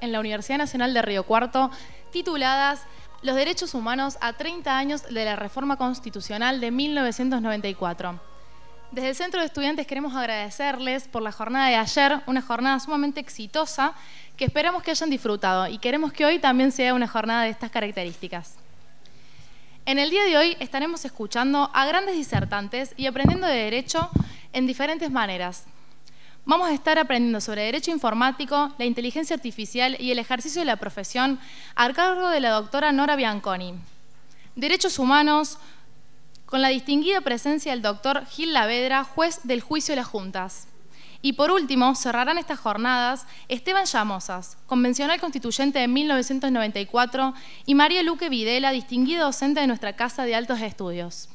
en la Universidad Nacional de Río Cuarto tituladas Los derechos humanos a 30 años de la reforma constitucional de 1994. Desde el Centro de Estudiantes queremos agradecerles por la jornada de ayer, una jornada sumamente exitosa que esperamos que hayan disfrutado y queremos que hoy también sea una jornada de estas características. En el día de hoy estaremos escuchando a grandes disertantes y aprendiendo de derecho en diferentes maneras, Vamos a estar aprendiendo sobre derecho informático, la inteligencia artificial y el ejercicio de la profesión a cargo de la doctora Nora Bianconi. Derechos humanos, con la distinguida presencia del doctor Gil Lavedra, juez del juicio de las juntas. Y por último, cerrarán estas jornadas Esteban Llamosas, convencional constituyente de 1994, y María Luque Videla, distinguida docente de nuestra Casa de Altos Estudios.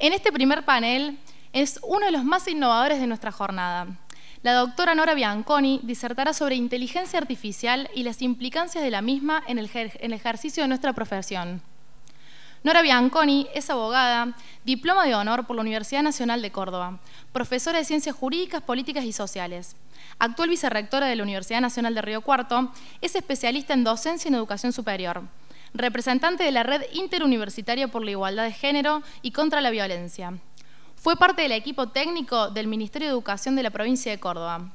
En este primer panel es uno de los más innovadores de nuestra jornada. La doctora Nora Bianconi disertará sobre inteligencia artificial y las implicancias de la misma en el, ejercicio de nuestra profesión. Nora Bianconi es abogada, diploma de honor por la Universidad Nacional de Córdoba, profesora de Ciencias Jurídicas, Políticas y Sociales. Actual vicerrectora de la Universidad Nacional de Río Cuarto, es especialista en docencia en educación superior, representante de la Red Interuniversitaria por la Igualdad de Género y contra la Violencia, fue parte del equipo técnico del Ministerio de Educación de la provincia de Córdoba.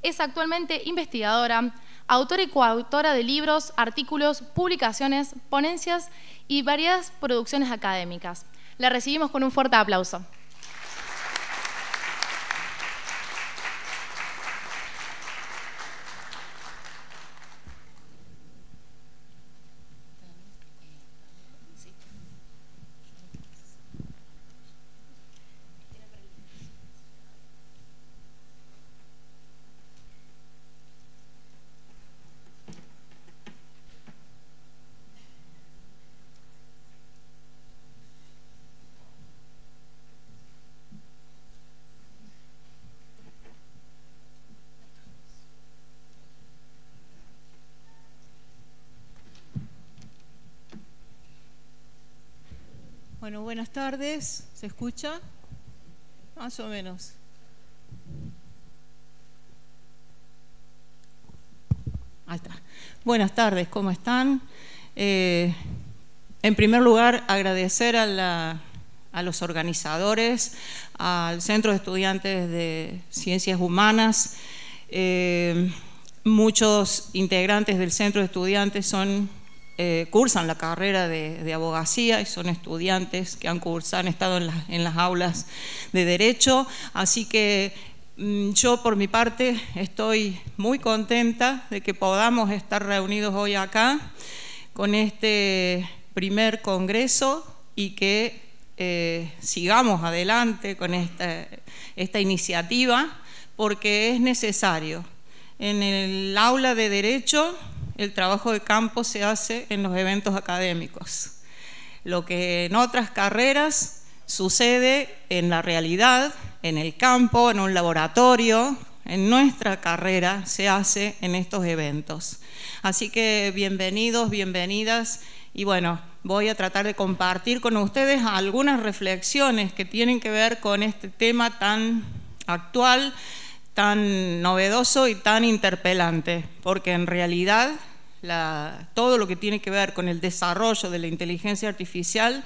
Es actualmente investigadora, autora y coautora de libros, artículos, publicaciones, ponencias y varias producciones académicas. La recibimos con un fuerte aplauso. Bueno, buenas tardes. ¿Se escucha? Más o menos. Ahí está. Buenas tardes, ¿cómo están? Eh, en primer lugar, agradecer a, los organizadores, al Centro de Estudiantes de Ciencias Humanas. Eh, muchos integrantes del Centro de Estudiantes son eh, cursan la carrera de, abogacía y son estudiantes que han cursado, han estado en, las aulas de derecho. Así que mm, yo por mi parte estoy muy contenta de que podamos estar reunidos hoy acá con este primer congreso y que eh, sigamos adelante con esta iniciativa porque es necesario. En el aula de derecho el trabajo de campo se hace en los eventos académicos. Lo que en otras carreras sucede en la realidad, en el campo, en un laboratorio, en nuestra carrera se hace en estos eventos. Así que bienvenidos, bienvenidas y bueno, voy a tratar de compartir con ustedes algunas reflexiones que tienen que ver con este tema tan actual tan novedoso y tan interpelante, porque en realidad todo lo que tiene que ver con el desarrollo de la inteligencia artificial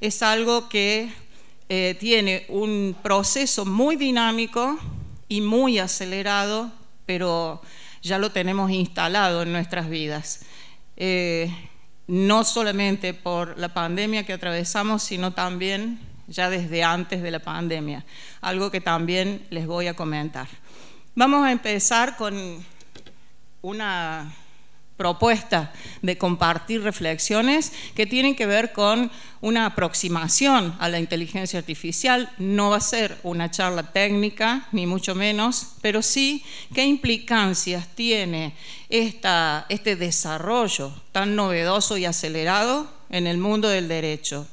es algo que eh, tiene un proceso muy dinámico y muy acelerado, pero ya lo tenemos instalado en nuestras vidas. Eh, no solamente por la pandemia que atravesamos, sino también ya desde antes de la pandemia, algo que también les voy a comentar. Vamos a empezar con una propuesta de compartir reflexiones que tienen que ver con una aproximación a la inteligencia artificial. No va a ser una charla técnica, ni mucho menos, pero sí qué implicancias tiene este desarrollo tan novedoso y acelerado en el mundo del derecho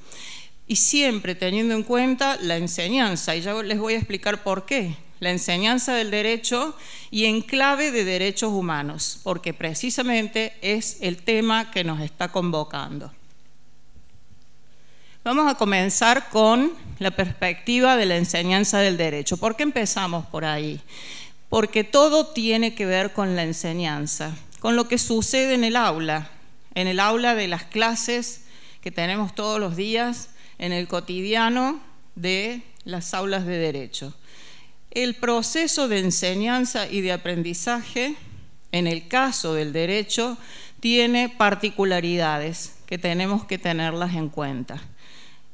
y siempre teniendo en cuenta la enseñanza, y ya les voy a explicar por qué, la enseñanza del derecho y en clave de derechos humanos, porque precisamente es el tema que nos está convocando. Vamos a comenzar con la perspectiva de la enseñanza del derecho. ¿Por qué empezamos por ahí? Porque todo tiene que ver con la enseñanza, con lo que sucede en el aula, en el aula de las clases que tenemos todos los días, en el cotidiano de las aulas de derecho. El proceso de enseñanza y de aprendizaje, en el caso del derecho, tiene particularidades que tenemos que tenerlas en cuenta.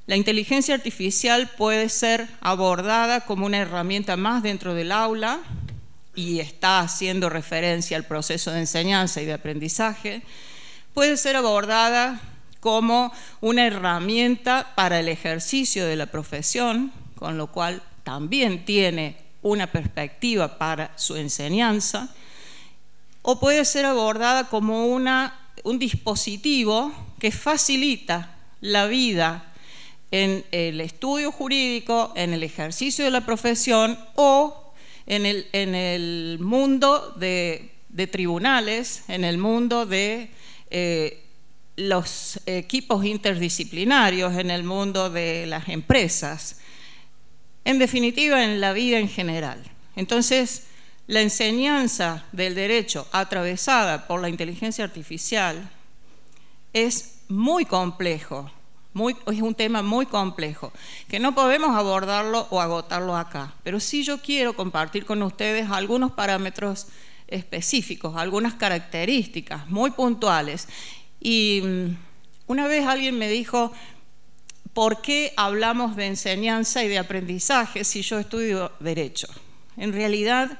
La inteligencia artificial puede ser abordada como una herramienta más dentro del aula y está haciendo referencia al proceso de enseñanza y de aprendizaje. Puede ser abordada como una herramienta para el ejercicio de la profesión, con lo cual también tiene una perspectiva para su enseñanza, o puede ser abordada como una, un dispositivo que facilita la vida en el estudio jurídico, en el ejercicio de la profesión o en el, en el mundo de, tribunales, en el mundo de eh, los equipos interdisciplinarios en el mundo de las empresas, en definitiva en la vida en general. Entonces, la enseñanza del derecho atravesada por la inteligencia artificial es muy complejo, es un tema muy complejo, que no podemos abordarlo o agotarlo acá, pero sí yo quiero compartir con ustedes algunos parámetros específicos, algunas características muy puntuales y mm, una vez alguien me dijo, ¿por qué hablamos de enseñanza y de aprendizaje si yo estudio derecho? En realidad,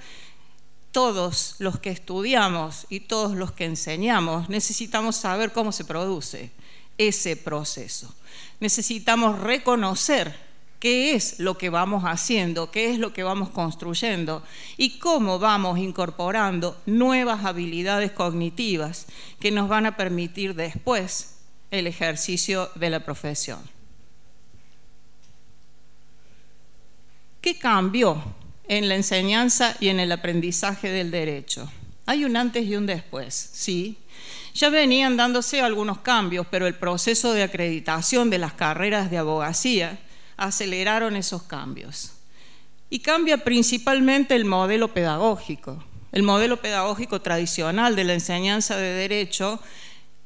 todos los que estudiamos y todos los que enseñamos necesitamos saber cómo se produce ese proceso. Necesitamos reconocer qué es lo que vamos haciendo, qué es lo que vamos construyendo y cómo vamos incorporando nuevas habilidades cognitivas que nos van a permitir después el ejercicio de la profesión. ¿Qué cambió en la enseñanza y en el aprendizaje del derecho? Hay un antes y un después, sí. Ya venían dándose algunos cambios, pero el proceso de acreditación de las carreras de abogacía aceleraron esos cambios. Y cambia principalmente el modelo pedagógico. El modelo pedagógico tradicional de la enseñanza de derecho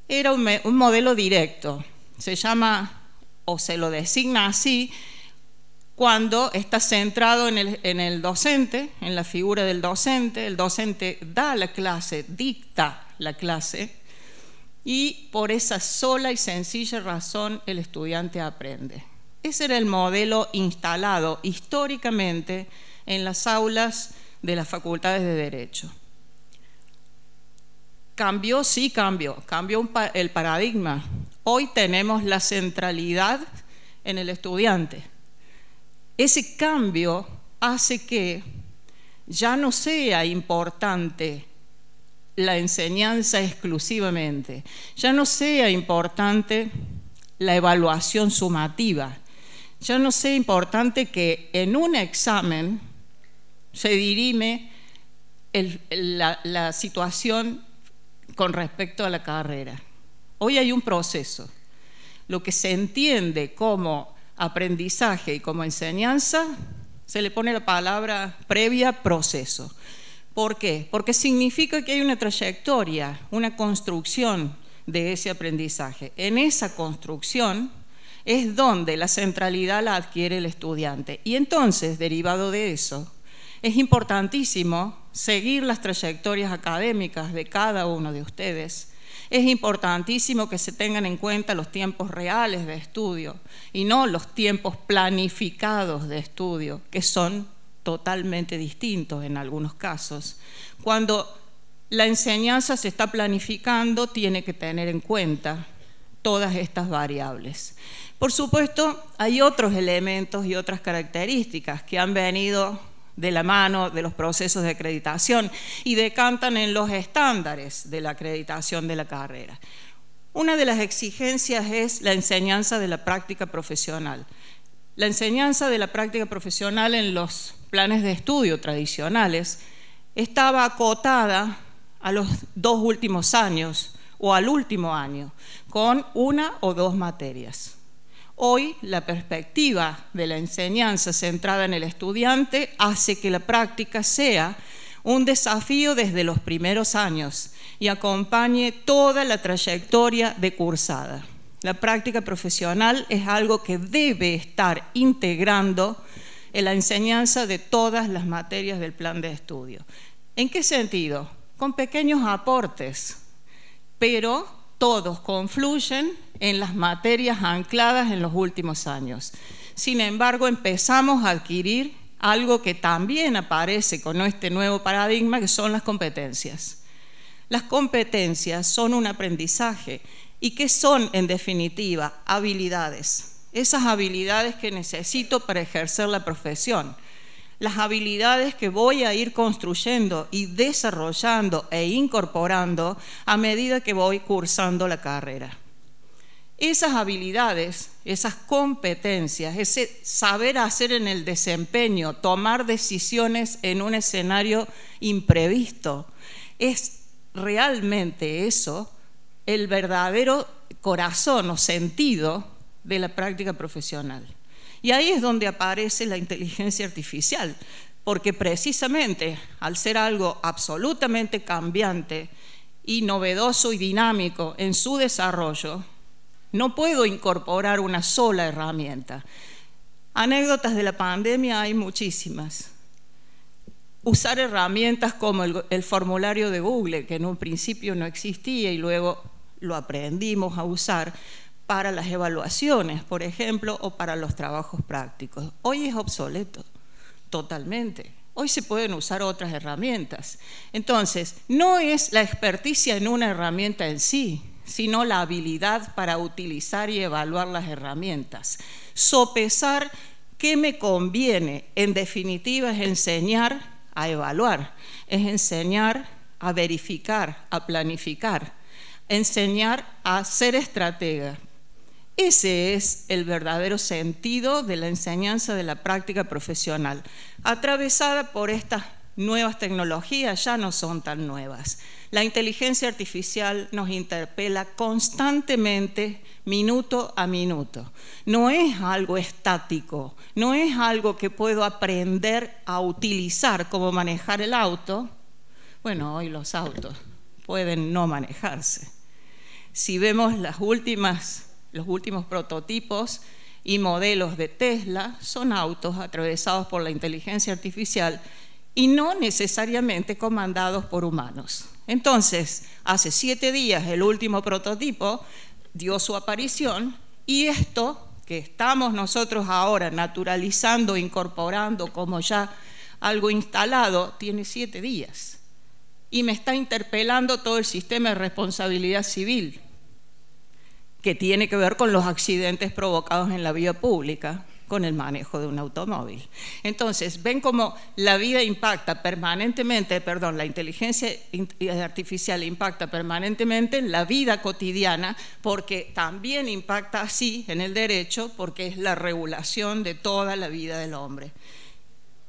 era un, modelo directo. Se llama, o se lo designa así, cuando está centrado en el, docente, en la figura del docente, el docente da la clase, dicta la clase, y por esa sola y sencilla razón el estudiante aprende. Ese era el modelo instalado históricamente en las aulas de las facultades de Derecho. Cambió, sí cambió, cambió el paradigma. Hoy tenemos la centralidad en el estudiante. Ese cambio hace que ya no sea importante la enseñanza exclusivamente, ya no sea importante la evaluación sumativa, yo no sé importante que en un examen se dirime la, la situación con respecto a la carrera. Hoy hay un proceso. Lo que se entiende como aprendizaje y como enseñanza, se le pone la palabra previa proceso. ¿Por qué? Porque significa que hay una trayectoria, una construcción de ese aprendizaje. En esa construcción es donde la centralidad la adquiere el estudiante. Y entonces, derivado de eso, es importantísimo seguir las trayectorias académicas de cada uno de ustedes. Es importantísimo que se tengan en cuenta los tiempos reales de estudio y no los tiempos planificados de estudio, que son totalmente distintos en algunos casos. Cuando la enseñanza se está planificando, tiene que tener en cuenta todas estas variables. Por supuesto, hay otros elementos y otras características que han venido de la mano de los procesos de acreditación y decantan en los estándares de la acreditación de la carrera. Una de las exigencias es la enseñanza de la práctica profesional. La enseñanza de la práctica profesional en los planes de estudio tradicionales estaba acotada a los dos últimos años o al último año, con una o dos materias. Hoy la perspectiva de la enseñanza centrada en el estudiante hace que la práctica sea un desafío desde los primeros años y acompañe toda la trayectoria de cursada. La práctica profesional es algo que debe estar integrando en la enseñanza de todas las materias del plan de estudio. ¿En qué sentido? Con pequeños aportes pero todos confluyen en las materias ancladas en los últimos años. Sin embargo, empezamos a adquirir algo que también aparece con este nuevo paradigma, que son las competencias. Las competencias son un aprendizaje y que son, en definitiva, habilidades. Esas habilidades que necesito para ejercer la profesión las habilidades que voy a ir construyendo y desarrollando e incorporando a medida que voy cursando la carrera. Esas habilidades, esas competencias, ese saber hacer en el desempeño, tomar decisiones en un escenario imprevisto, es realmente eso el verdadero corazón o sentido de la práctica profesional. Y ahí es donde aparece la inteligencia artificial, porque precisamente al ser algo absolutamente cambiante y novedoso y dinámico en su desarrollo, no puedo incorporar una sola herramienta. Anécdotas de la pandemia hay muchísimas. Usar herramientas como el, formulario de Google, que en un principio no existía y luego lo aprendimos a usar, para las evaluaciones, por ejemplo, o para los trabajos prácticos. Hoy es obsoleto, totalmente. Hoy se pueden usar otras herramientas. Entonces, no es la experticia en una herramienta en sí, sino la habilidad para utilizar y evaluar las herramientas. Sopesar qué me conviene, en definitiva, es enseñar a evaluar, es enseñar a verificar, a planificar, enseñar a ser estratega, ese es el verdadero sentido de la enseñanza de la práctica profesional, atravesada por estas nuevas tecnologías, ya no son tan nuevas. La inteligencia artificial nos interpela constantemente, minuto a minuto. No es algo estático, no es algo que puedo aprender a utilizar como manejar el auto. Bueno, hoy los autos pueden no manejarse. Si vemos las últimas los últimos prototipos y modelos de Tesla son autos atravesados por la inteligencia artificial y no necesariamente comandados por humanos. Entonces, hace siete días el último prototipo dio su aparición y esto que estamos nosotros ahora naturalizando, incorporando como ya algo instalado, tiene siete días. Y me está interpelando todo el sistema de responsabilidad civil que tiene que ver con los accidentes provocados en la vía pública con el manejo de un automóvil. Entonces, ven cómo la vida impacta permanentemente, perdón, la inteligencia eh, artificial impacta permanentemente en la vida cotidiana, porque también impacta así en el derecho, porque es la regulación de toda la vida del hombre.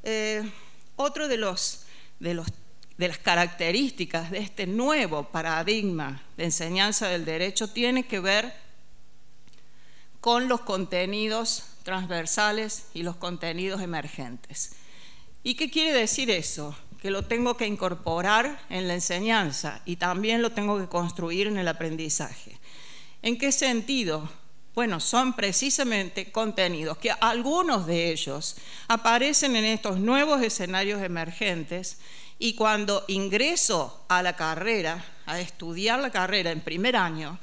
Eh, otro de los, de los de las características de este nuevo paradigma de enseñanza del derecho tiene que ver con los contenidos transversales y los contenidos emergentes. ¿Y qué quiere decir eso? Que lo tengo que incorporar en la enseñanza y también lo tengo que construir en el aprendizaje. ¿En qué sentido? Bueno, son precisamente contenidos que algunos de ellos aparecen en estos nuevos escenarios emergentes y cuando ingreso a la carrera, a estudiar la carrera en primer año,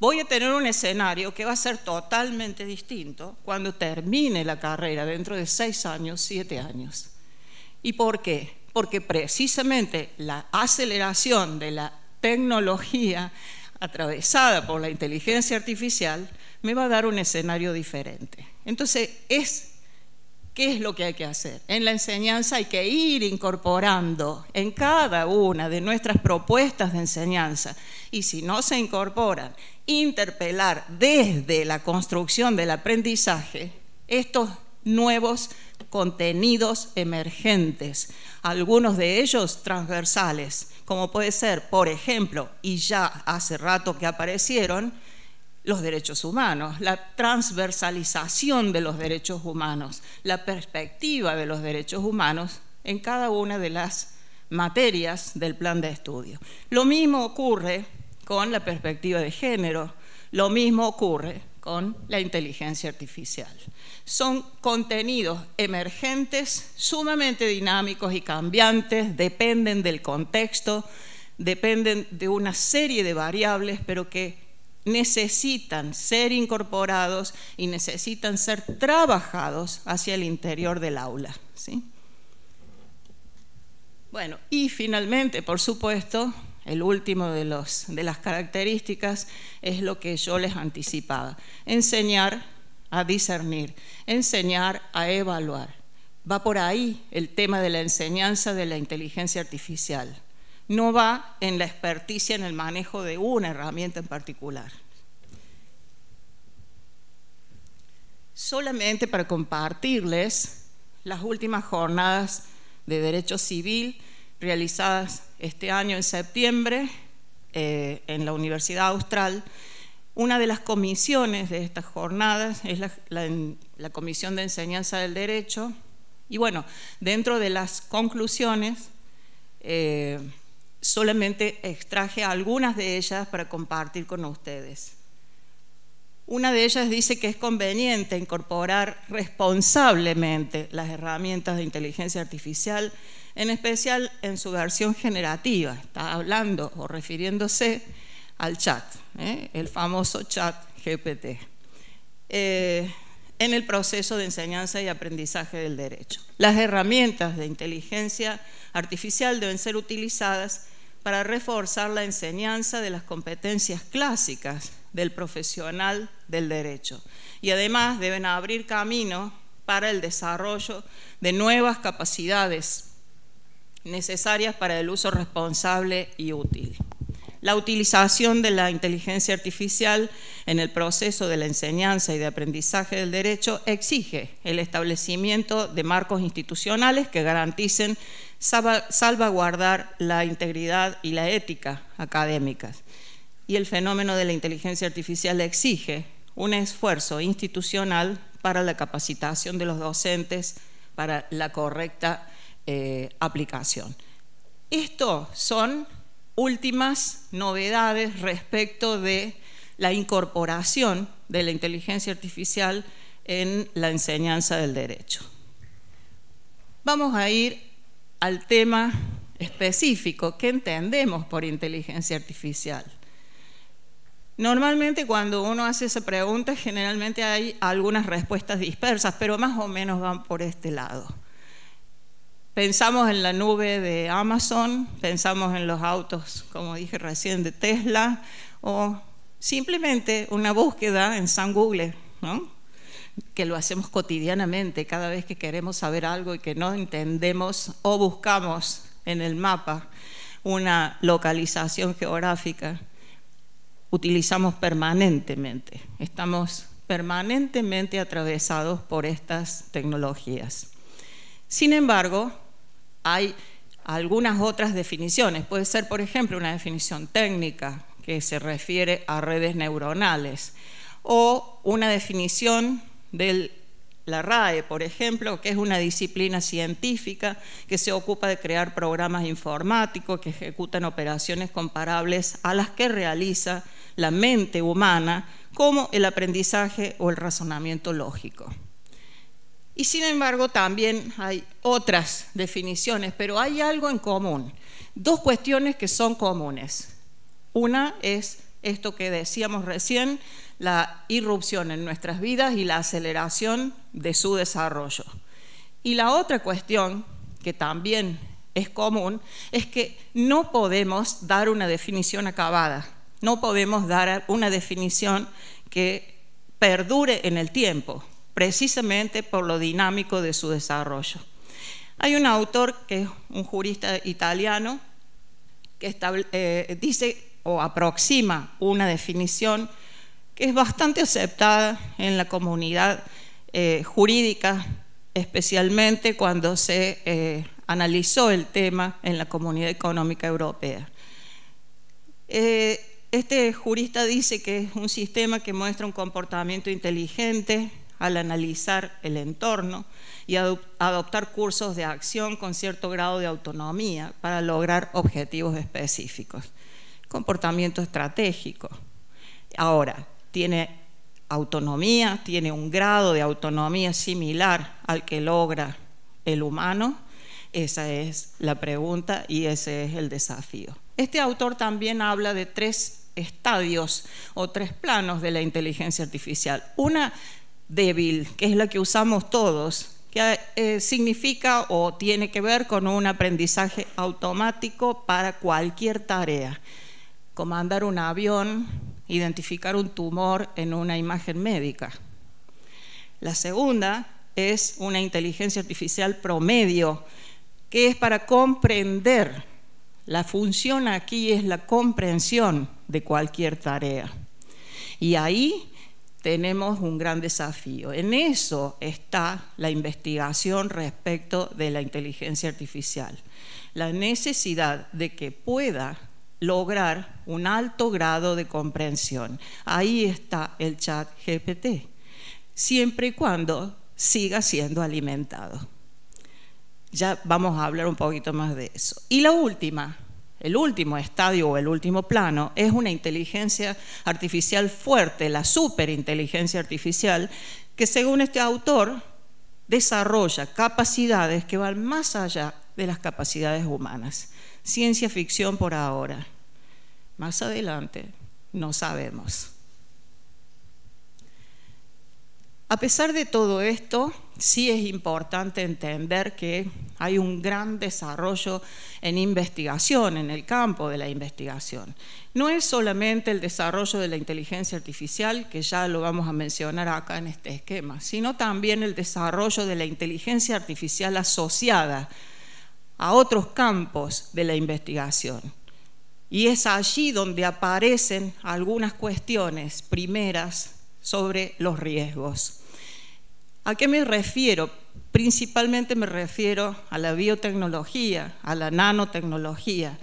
voy a tener un escenario que va a ser totalmente distinto cuando termine la carrera dentro de seis años, siete años. ¿Y por qué? Porque precisamente la aceleración de la tecnología atravesada por la inteligencia artificial me va a dar un escenario diferente. Entonces, es ¿Qué es lo que hay que hacer? En la enseñanza hay que ir incorporando en cada una de nuestras propuestas de enseñanza. Y si no se incorporan, interpelar desde la construcción del aprendizaje estos nuevos contenidos emergentes, algunos de ellos transversales, como puede ser, por ejemplo, y ya hace rato que aparecieron, los derechos humanos, la transversalización de los derechos humanos, la perspectiva de los derechos humanos en cada una de las materias del plan de estudio. Lo mismo ocurre con la perspectiva de género, lo mismo ocurre con la inteligencia artificial. Son contenidos emergentes, sumamente dinámicos y cambiantes, dependen del contexto, dependen de una serie de variables, pero que necesitan ser incorporados y necesitan ser trabajados hacia el interior del aula. ¿sí? Bueno, y finalmente, por supuesto, el último de, de las características es lo que yo les anticipaba, enseñar a discernir, enseñar a evaluar. Va por ahí el tema de la enseñanza de la inteligencia artificial no va en la experticia en el manejo de una herramienta en particular. Solamente para compartirles las últimas jornadas de Derecho Civil realizadas este año en septiembre eh, en la Universidad Austral. Una de las comisiones de estas jornadas es la, Comisión de Enseñanza del Derecho. Y bueno, dentro de las conclusiones eh, solamente extraje algunas de ellas para compartir con ustedes. Una de ellas dice que es conveniente incorporar responsablemente las herramientas de inteligencia artificial, en especial en su versión generativa, está hablando o refiriéndose al chat, ¿eh? el famoso chat GPT, eh, en el proceso de enseñanza y aprendizaje del derecho. Las herramientas de inteligencia artificial deben ser utilizadas para reforzar la enseñanza de las competencias clásicas del profesional del derecho. Y además deben abrir camino para el desarrollo de nuevas capacidades necesarias para el uso responsable y útil. La utilización de la inteligencia artificial en el proceso de la enseñanza y de aprendizaje del derecho exige el establecimiento de marcos institucionales que garanticen salvaguardar la integridad y la ética académicas. Y el fenómeno de la inteligencia artificial exige un esfuerzo institucional para la capacitación de los docentes, para la correcta eh, aplicación. Esto son últimas novedades respecto de la incorporación de la inteligencia artificial en la enseñanza del derecho. Vamos a ir al tema específico que entendemos por inteligencia artificial. Normalmente cuando uno hace esa pregunta generalmente hay algunas respuestas dispersas, pero más o menos van por este lado. Pensamos en la nube de Amazon, pensamos en los autos, como dije recién, de Tesla, o simplemente una búsqueda en San Google, ¿no? que lo hacemos cotidianamente, cada vez que queremos saber algo y que no entendemos o buscamos en el mapa una localización geográfica, utilizamos permanentemente. Estamos permanentemente atravesados por estas tecnologías. Sin embargo, hay algunas otras definiciones. Puede ser, por ejemplo, una definición técnica que se refiere a redes neuronales o una definición de la RAE, por ejemplo, que es una disciplina científica que se ocupa de crear programas informáticos que ejecutan operaciones comparables a las que realiza la mente humana, como el aprendizaje o el razonamiento lógico. Y sin embargo también hay otras definiciones, pero hay algo en común. Dos cuestiones que son comunes. Una es esto que decíamos recién, la irrupción en nuestras vidas y la aceleración de su desarrollo. Y la otra cuestión, que también es común, es que no podemos dar una definición acabada, no podemos dar una definición que perdure en el tiempo, precisamente por lo dinámico de su desarrollo. Hay un autor que es un jurista italiano que eh, dice o aproxima una definición que es bastante aceptada en la comunidad eh, jurídica, especialmente cuando se eh, analizó el tema en la Comunidad Económica Europea. Eh, este jurista dice que es un sistema que muestra un comportamiento inteligente al analizar el entorno y adoptar cursos de acción con cierto grado de autonomía para lograr objetivos específicos comportamiento estratégico. Ahora, tiene autonomía, tiene un grado de autonomía similar al que logra el humano? Esa es la pregunta y ese es el desafío. Este autor también habla de tres estadios o tres planos de la inteligencia artificial. Una débil, que es la que usamos todos, que eh, significa o tiene que ver con un aprendizaje automático para cualquier tarea comandar un avión, identificar un tumor en una imagen médica. La segunda es una inteligencia artificial promedio, que es para comprender. La función aquí es la comprensión de cualquier tarea. Y ahí tenemos un gran desafío. En eso está la investigación respecto de la inteligencia artificial. La necesidad de que pueda lograr un alto grado de comprensión. Ahí está el chat GPT, siempre y cuando siga siendo alimentado. Ya vamos a hablar un poquito más de eso. Y la última, el último estadio o el último plano es una inteligencia artificial fuerte, la superinteligencia artificial, que según este autor desarrolla capacidades que van más allá de las capacidades humanas. Ciencia ficción por ahora. Más adelante, no sabemos. A pesar de todo esto, sí es importante entender que hay un gran desarrollo en investigación, en el campo de la investigación. No es solamente el desarrollo de la inteligencia artificial, que ya lo vamos a mencionar acá en este esquema, sino también el desarrollo de la inteligencia artificial asociada a otros campos de la investigación. Y es allí donde aparecen algunas cuestiones primeras sobre los riesgos. ¿A qué me refiero? Principalmente me refiero a la biotecnología, a la nanotecnología,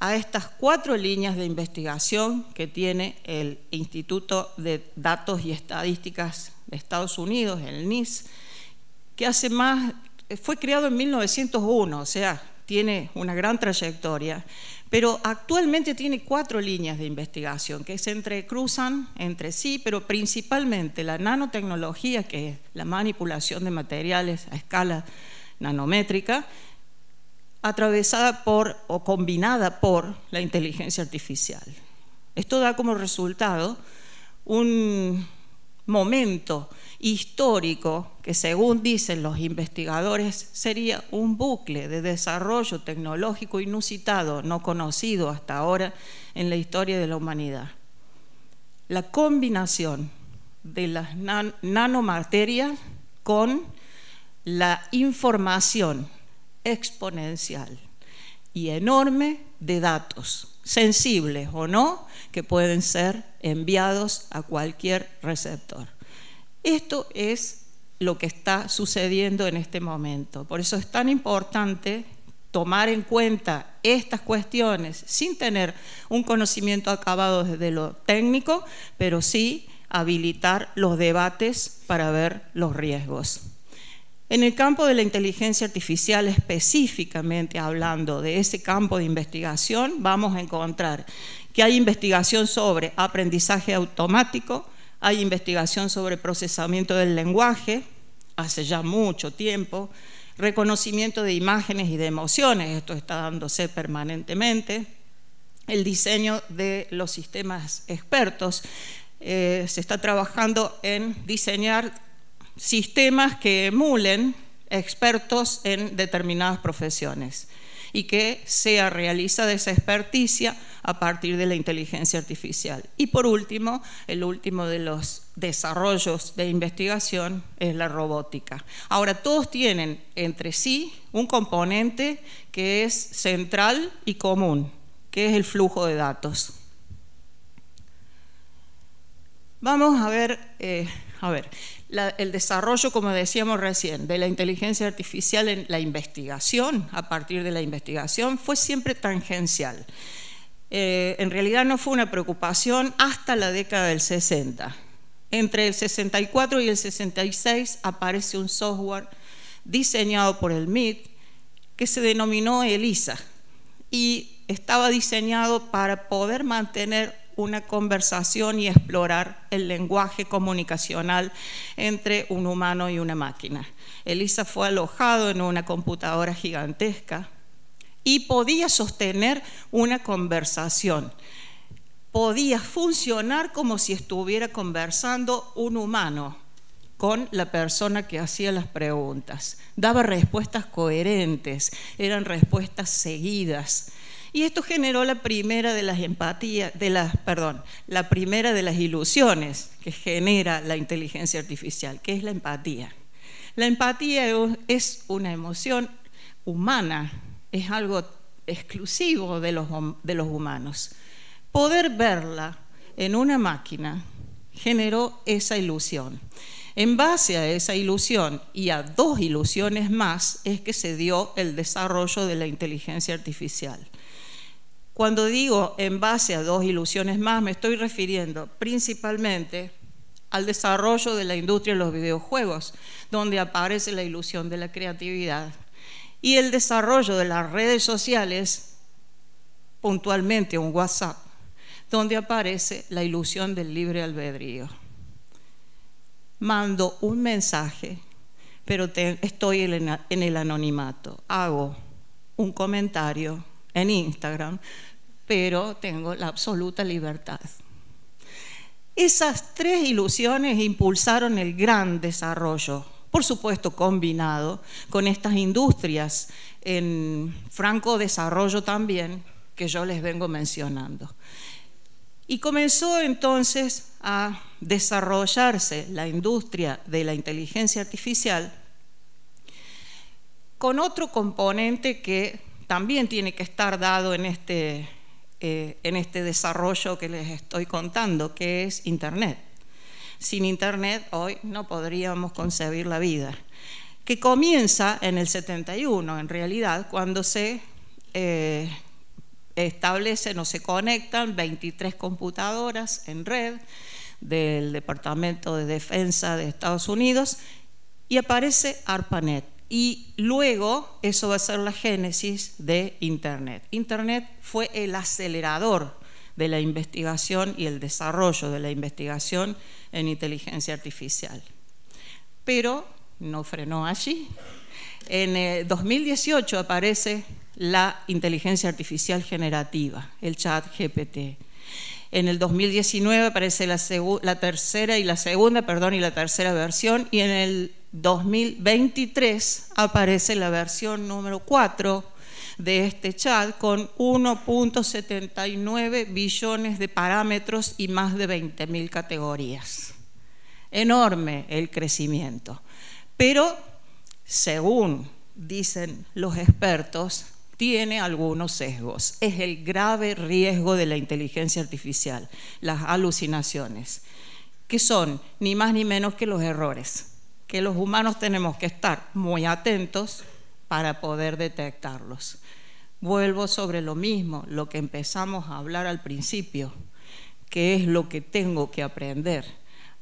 a estas cuatro líneas de investigación que tiene el Instituto de Datos y Estadísticas de Estados Unidos, el NIS, que hace más, fue creado en 1901, o sea, tiene una gran trayectoria pero actualmente tiene cuatro líneas de investigación que se entrecruzan entre sí, pero principalmente la nanotecnología, que es la manipulación de materiales a escala nanométrica, atravesada por o combinada por la inteligencia artificial. Esto da como resultado un, momento histórico que según dicen los investigadores sería un bucle de desarrollo tecnológico inusitado, no conocido hasta ahora en la historia de la humanidad. La combinación de las nanomaterias con la información exponencial y enorme de datos, sensibles o no, que pueden ser enviados a cualquier receptor. Esto es lo que está sucediendo en este momento. Por eso es tan importante tomar en cuenta estas cuestiones sin tener un conocimiento acabado desde lo técnico, pero sí habilitar los debates para ver los riesgos. En el campo de la inteligencia artificial, específicamente hablando de ese campo de investigación, vamos a encontrar que hay investigación sobre aprendizaje automático, hay investigación sobre procesamiento del lenguaje, hace ya mucho tiempo, reconocimiento de imágenes y de emociones, esto está dándose permanentemente, el diseño de los sistemas expertos, eh, se está trabajando en diseñar sistemas que emulen expertos en determinadas profesiones y que sea realizada esa experticia a partir de la inteligencia artificial. Y por último, el último de los desarrollos de investigación es la robótica. Ahora, todos tienen entre sí un componente que es central y común, que es el flujo de datos. Vamos a ver, eh, a ver, el desarrollo, como decíamos recién, de la inteligencia artificial en la investigación, a partir de la investigación, fue siempre tangencial. Eh, en realidad no fue una preocupación hasta la década del 60. Entre el 64 y el 66 aparece un software diseñado por el MIT que se denominó ELISA y estaba diseñado para poder mantener una conversación y explorar el lenguaje comunicacional entre un humano y una máquina. Elisa fue alojado en una computadora gigantesca y podía sostener una conversación. Podía funcionar como si estuviera conversando un humano con la persona que hacía las preguntas. Daba respuestas coherentes, eran respuestas seguidas y esto generó la primera de las empatías, de las, perdón, la primera de las ilusiones que genera la inteligencia artificial, que es la empatía. La empatía es una emoción humana, es algo exclusivo de los, de los humanos. Poder verla en una máquina generó esa ilusión. En base a esa ilusión y a dos ilusiones más es que se dio el desarrollo de la inteligencia artificial. Cuando digo en base a dos ilusiones más, me estoy refiriendo principalmente al desarrollo de la industria de los videojuegos, donde aparece la ilusión de la creatividad, y el desarrollo de las redes sociales, puntualmente un WhatsApp, donde aparece la ilusión del libre albedrío. Mando un mensaje, pero estoy en el anonimato, hago un comentario en Instagram, pero tengo la absoluta libertad. Esas tres ilusiones impulsaron el gran desarrollo, por supuesto combinado con estas industrias en franco desarrollo también que yo les vengo mencionando. Y comenzó entonces a desarrollarse la industria de la inteligencia artificial con otro componente que también tiene que estar dado en este, eh, en este desarrollo que les estoy contando, que es Internet. Sin Internet hoy no podríamos concebir la vida, que comienza en el 71, en realidad, cuando se eh, establecen o se conectan 23 computadoras en red del Departamento de Defensa de Estados Unidos y aparece ARPANET y luego eso va a ser la génesis de Internet. Internet fue el acelerador de la investigación y el desarrollo de la investigación en inteligencia artificial. Pero no frenó allí. En 2018 eh, aparece la inteligencia artificial generativa, el chat GPT. En el 2019 aparece la, la tercera y la segunda, perdón, y la tercera versión, y en el 2023 aparece la versión número 4 de este chat con 1.79 billones de parámetros y más de 20.000 categorías. Enorme el crecimiento. Pero, según dicen los expertos, tiene algunos sesgos. Es el grave riesgo de la inteligencia artificial, las alucinaciones, que son ni más ni menos que los errores que los humanos tenemos que estar muy atentos para poder detectarlos. Vuelvo sobre lo mismo, lo que empezamos a hablar al principio, que es lo que tengo que aprender,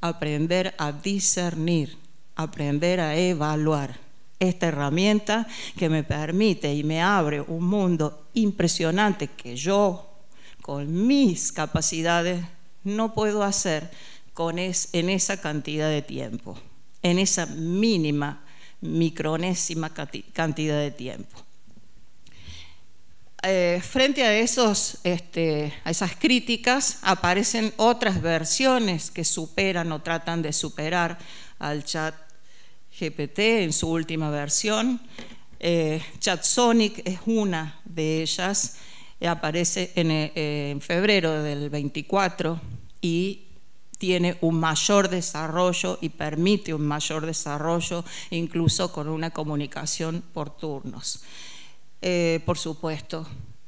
aprender a discernir, aprender a evaluar esta herramienta que me permite y me abre un mundo impresionante que yo, con mis capacidades, no puedo hacer en esa cantidad de tiempo en esa mínima, micronésima cantidad de tiempo. Eh, frente a, esos, este, a esas críticas aparecen otras versiones que superan o tratan de superar al chat GPT en su última versión. Chat eh, ChatSonic es una de ellas, aparece en, eh, en febrero del 24 y tiene un mayor desarrollo y permite un mayor desarrollo, incluso con una comunicación por turnos. Eh, por supuesto,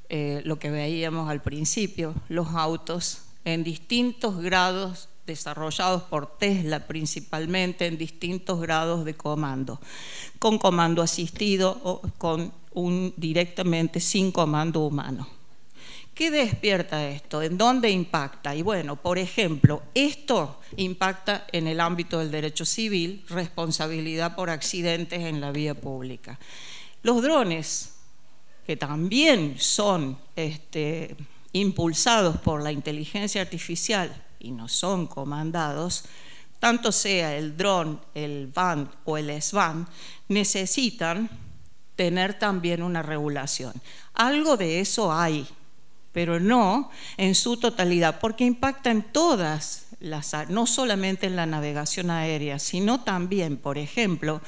eh, lo que veíamos al principio, los autos en distintos grados desarrollados por Tesla principalmente en distintos grados de comando, con comando asistido o con directamente sin comando humano. ¿Qué despierta esto? ¿En dónde impacta? Y bueno, por ejemplo, esto impacta en el ámbito del derecho civil, responsabilidad por accidentes en la vía pública. Los drones, que también son este, impulsados por la inteligencia artificial y no son comandados, tanto sea el dron, el van o el SVAN, necesitan tener también una regulación. Algo de eso hay pero no en su totalidad, porque impacta en todas las no solamente en la navegación aérea, sino también, por ejemplo,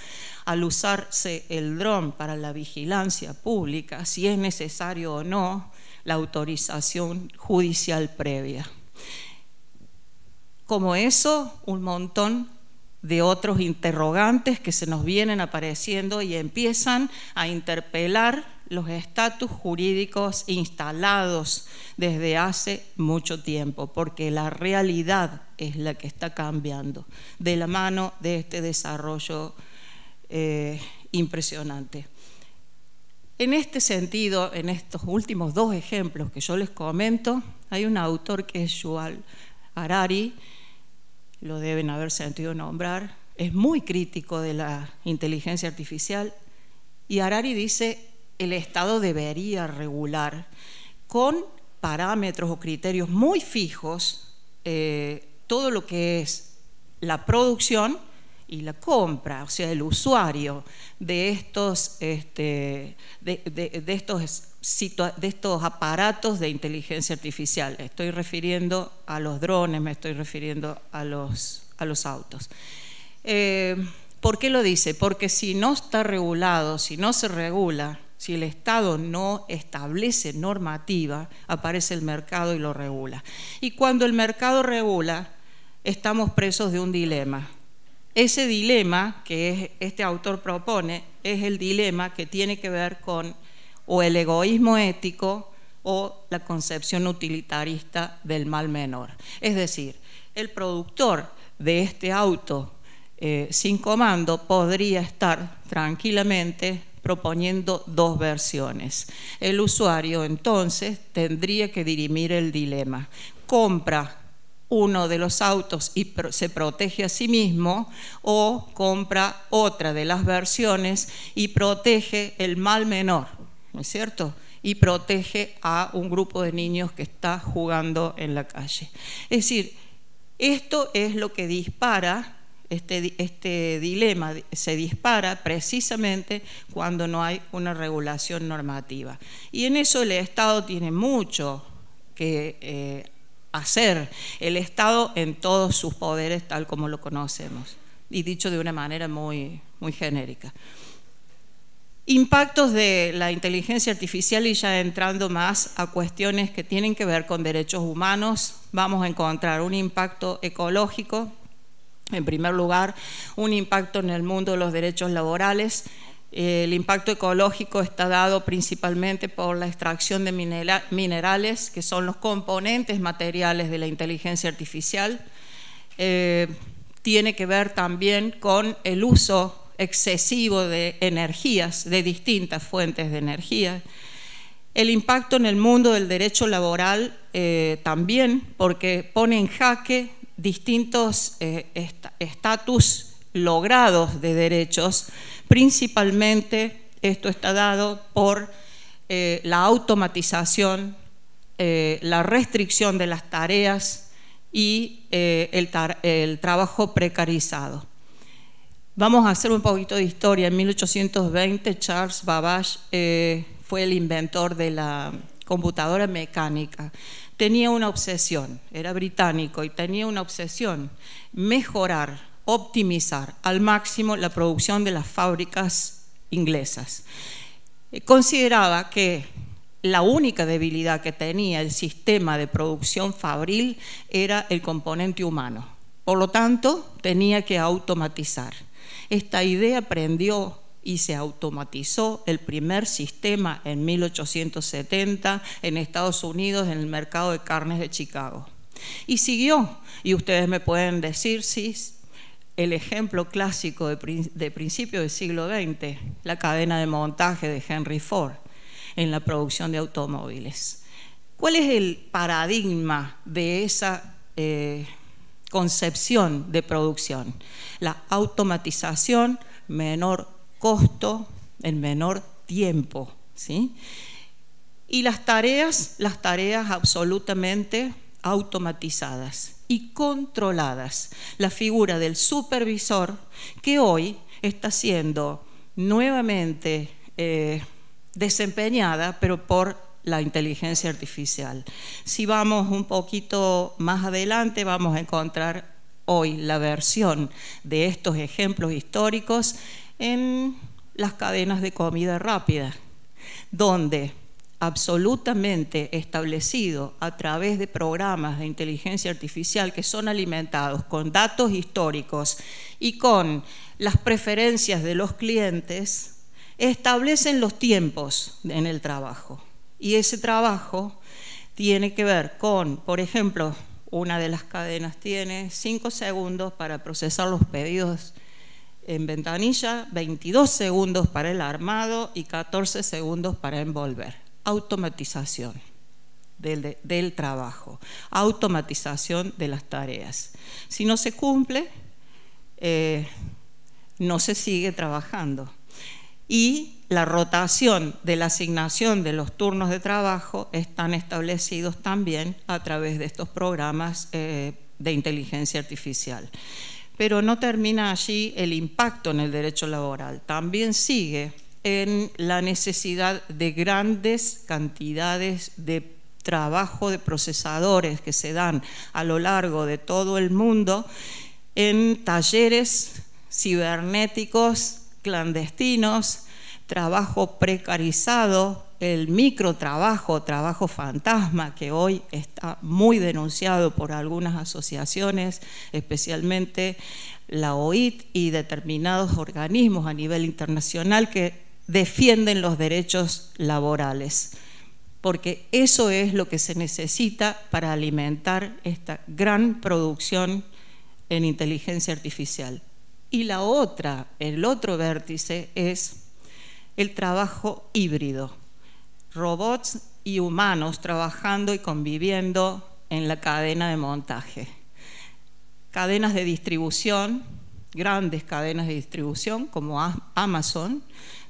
al usarse el dron para la vigilancia pública, si es necesario o no la autorización judicial previa. Como eso, un montón de otros interrogantes que se nos vienen apareciendo y empiezan a interpelar los estatus jurídicos instalados desde hace mucho tiempo, porque la realidad es la que está cambiando de la mano de este desarrollo eh, impresionante. En este sentido, en estos últimos dos ejemplos que yo les comento, hay un autor que es Yuval Harari, lo deben haber sentido nombrar, es muy crítico de la inteligencia artificial y Harari dice el Estado debería regular con parámetros o criterios muy fijos eh, todo lo que es la producción y la compra, o sea, el usuario de estos, este, de, estos aparatos de inteligencia artificial. Estoy refiriendo a los drones, me estoy refiriendo a los, a los autos. Eh, ¿Por qué lo dice? Porque si no está regulado, si no se regula, si el Estado no establece normativa, aparece el mercado y lo regula. Y cuando el mercado regula, estamos presos de un dilema. Ese dilema que este autor propone es el dilema que tiene que ver con o el egoísmo ético o la concepción utilitarista del mal menor. Es decir, el productor de este auto eh, sin comando podría estar tranquilamente proponiendo dos versiones. El usuario entonces tendría que dirimir el dilema. Compra uno de los autos y se protege a sí mismo o compra otra de las versiones y protege el mal menor, ¿no es cierto? Y protege a un grupo de niños que está jugando en la calle. Es decir, esto es lo que dispara este, este, dilema se dispara precisamente cuando no hay una regulación normativa. Y en eso el Estado tiene mucho que eh, hacer, el Estado en todos sus poderes tal como lo conocemos, y dicho de una manera muy, muy genérica. Impactos de la inteligencia artificial y ya entrando más a cuestiones que tienen que ver con derechos humanos, vamos a encontrar un impacto ecológico, en primer lugar, un impacto en el mundo de los derechos laborales. El impacto ecológico está dado principalmente por la extracción de minerales, que son los componentes materiales de la inteligencia artificial. Eh, tiene que ver también con el uso excesivo de energías, de distintas fuentes de energía. El impacto en el mundo del derecho laboral eh, también, porque pone en jaque distintos eh, estatus logrados de derechos, principalmente esto está dado por eh, la automatización, eh, la restricción de las tareas y el, el trabajo precarizado. Vamos a hacer un poquito de historia. En 1820 Charles Babbage fue el inventor de la computadora mecánica tenía una obsesión, era británico y tenía una obsesión, mejorar, optimizar al máximo la producción de las fábricas inglesas. Eh, consideraba que la única debilidad que tenía el sistema de producción fabril era el componente humano. Por lo tanto, tenía que automatizar. Esta idea prendió y se automatizó el primer sistema en 1870 en Estados Unidos en el mercado de carnes de Chicago. Y siguió, y ustedes me pueden decir, si, el ejemplo clásico de, principio del siglo XX, la cadena de montaje de Henry Ford en la producción de automóviles. ¿Cuál es el paradigma de esa eh, concepción de producción? La automatización, menor costo, en menor tiempo. ¿sí? Y las tareas, las tareas absolutamente automatizadas y controladas. La figura del supervisor que hoy está siendo nuevamente eh, desempeñada, pero por la inteligencia artificial. Si vamos un poquito más adelante, vamos a encontrar hoy la versión de estos ejemplos históricos en las cadenas de comida rápida, donde absolutamente establecido a través de programas de inteligencia artificial que son alimentados con datos históricos y con las preferencias de los clientes, establecen los tiempos en el trabajo. Y ese trabajo tiene que ver con, por ejemplo, una de las cadenas tiene cinco segundos para procesar los pedidos en ventanilla, 22 segundos para el armado y 14 segundos para envolver. Automatización del, trabajo, automatización de las tareas. Si no se cumple, eh, no se sigue trabajando. Y la rotación de la asignación de los turnos de trabajo están establecidos también a través de estos programas eh, de inteligencia artificial pero no termina allí el impacto en el derecho laboral, también sigue en la necesidad de grandes cantidades de trabajo de procesadores que se dan a lo largo de todo el mundo en talleres cibernéticos clandestinos, trabajo precarizado, el microtrabajo, trabajo fantasma, que hoy está muy denunciado por algunas asociaciones, especialmente la OIT y determinados organismos a nivel internacional que defienden los derechos laborales, porque eso es lo que se necesita para alimentar esta gran producción en inteligencia artificial. Y la otra, el otro vértice es el trabajo híbrido robots y humanos trabajando y conviviendo en la cadena de montaje. Cadenas de distribución, grandes cadenas de distribución como Amazon,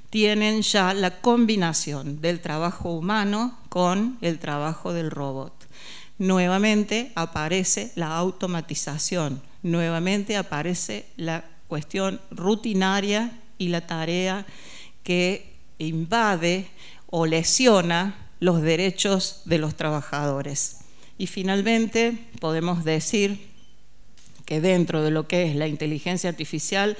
tienen ya la combinación del trabajo humano con el trabajo del robot. Nuevamente aparece la automatización, nuevamente aparece la cuestión rutinaria y la tarea que invade o lesiona los derechos de los trabajadores. Y finalmente podemos decir que dentro de lo que es la inteligencia artificial